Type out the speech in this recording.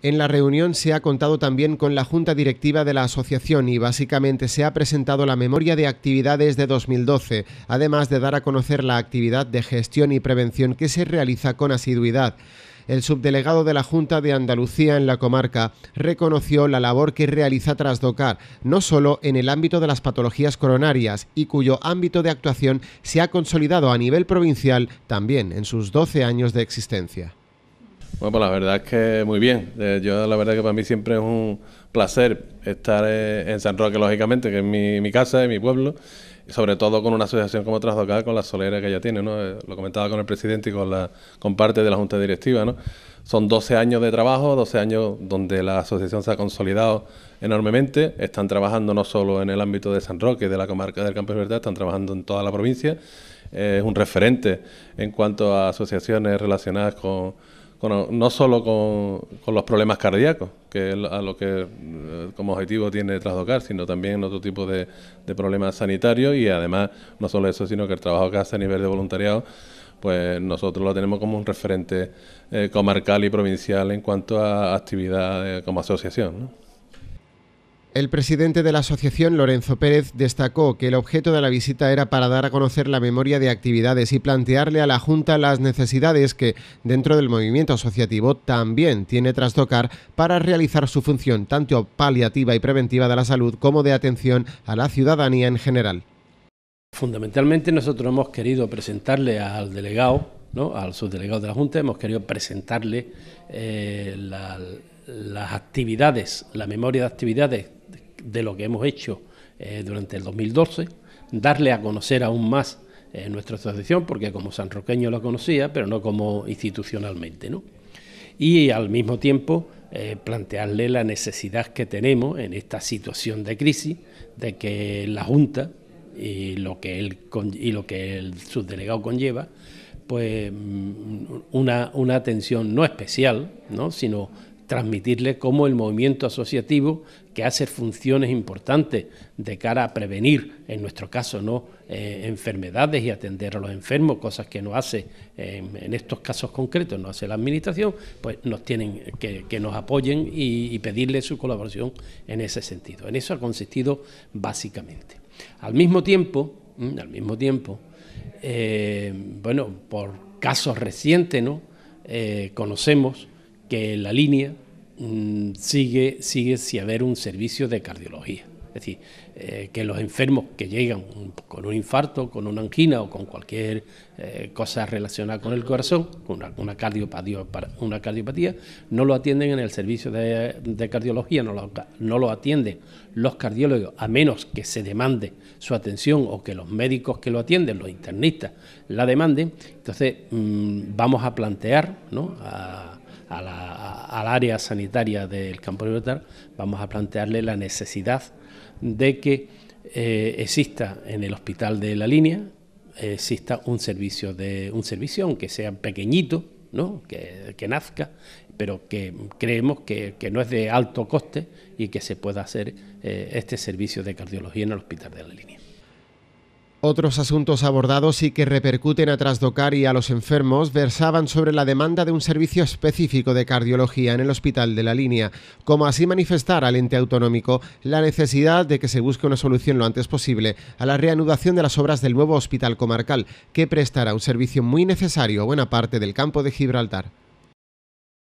En la reunión se ha contado también con la Junta Directiva de la Asociación y básicamente se ha presentado la memoria de actividades de 2012, además de dar a conocer la actividad de gestión y prevención que se realiza con asiduidad. El subdelegado de la Junta de Andalucía en la comarca reconoció la labor que realiza Trasdocar, no solo en el ámbito de las patologías coronarias y cuyo ámbito de actuación se ha consolidado a nivel provincial también en sus 12 años de existencia. Bueno, pues la verdad es que muy bien. Eh, yo la verdad que para mí siempre es un placer estar eh, en San Roque, lógicamente, que es mi, casa, y mi pueblo, sobre todo con una asociación como Trasdocada, con la solera que ella tiene, ¿no? Eh, lo comentaba con el presidente y con, parte de la Junta Directiva, ¿no? Son 12 años de trabajo, 12 años donde la asociación se ha consolidado enormemente. Están trabajando no solo en el ámbito de San Roque, de la comarca del Campo de están trabajando en toda la provincia. es un referente en cuanto a asociaciones relacionadas con no solo con, los problemas cardíacos, que es a lo que eh, como objetivo tiene Trasdocar, sino también en otro tipo de, problemas sanitarios y además no solo eso, sino que el trabajo que hace a nivel de voluntariado, pues nosotros lo tenemos como un referente eh, comarcal y provincial en cuanto a actividad eh, como asociación. ¿no? El presidente de la asociación, Lorenzo Pérez, destacó que el objeto de la visita era para dar a conocer la memoria de actividades y plantearle a la Junta las necesidades que, dentro del movimiento asociativo, también tiene tras tocar para realizar su función tanto paliativa y preventiva de la salud como de atención a la ciudadanía en general. Fundamentalmente nosotros hemos querido presentarle al delegado, al subdelegado de la Junta, hemos querido presentarle eh, las actividades, la memoria de actividades de lo que hemos hecho eh, durante el 2012, darle a conocer aún más eh, nuestra asociación, porque como sanroqueño la conocía, pero no como institucionalmente. ¿no? Y al mismo tiempo eh, plantearle la necesidad que tenemos en esta situación de crisis de que la Junta y lo que, lo que el subdelegado conlleva, pues mm, una, una atención no especial, ¿no? sino transmitirle cómo el movimiento asociativo que hace funciones importantes de cara a prevenir, en nuestro caso, no eh, enfermedades y atender a los enfermos, cosas que no hace en estos casos concretos, no hace la administración, pues nos tienen que, que nos apoyen y, pedirle su colaboración en ese sentido. En eso ha consistido básicamente. Al mismo tiempo, mm, al mismo tiempo, eh, bueno, por casos recientes, ¿no? Eh, conocemos que la línea Mm, sigue, sigue sin haber un servicio de cardiología. Es decir, eh, que los enfermos que llegan con un infarto, con una angina o con cualquier eh, cosa relacionada con el corazón, con una, cardiopatía, no lo atienden en el servicio de, cardiología, no lo, atienden los cardiólogos, a menos que se demande su atención o que los médicos que lo atienden, los internistas, la demanden. Entonces, mm, vamos a plantear a, a la al área sanitaria del campo libertad, vamos a plantearle la necesidad de que eh, exista en el hospital de la línea, eh, exista un servicio, de, un servicio aunque sea pequeñito, ¿no? que, nazca, pero que creemos que, no es de alto coste y que se pueda hacer eh, este servicio de cardiología en el hospital de la línea. Otros asuntos abordados y que repercuten a Trasdocar y a los enfermos versaban sobre la demanda de un servicio específico de cardiología en el hospital de la línea, como así manifestar al ente autonómico la necesidad de que se busque una solución lo antes posible a la reanudación de las obras del nuevo hospital comarcal, que prestará un servicio muy necesario a buena parte del campo de Gibraltar.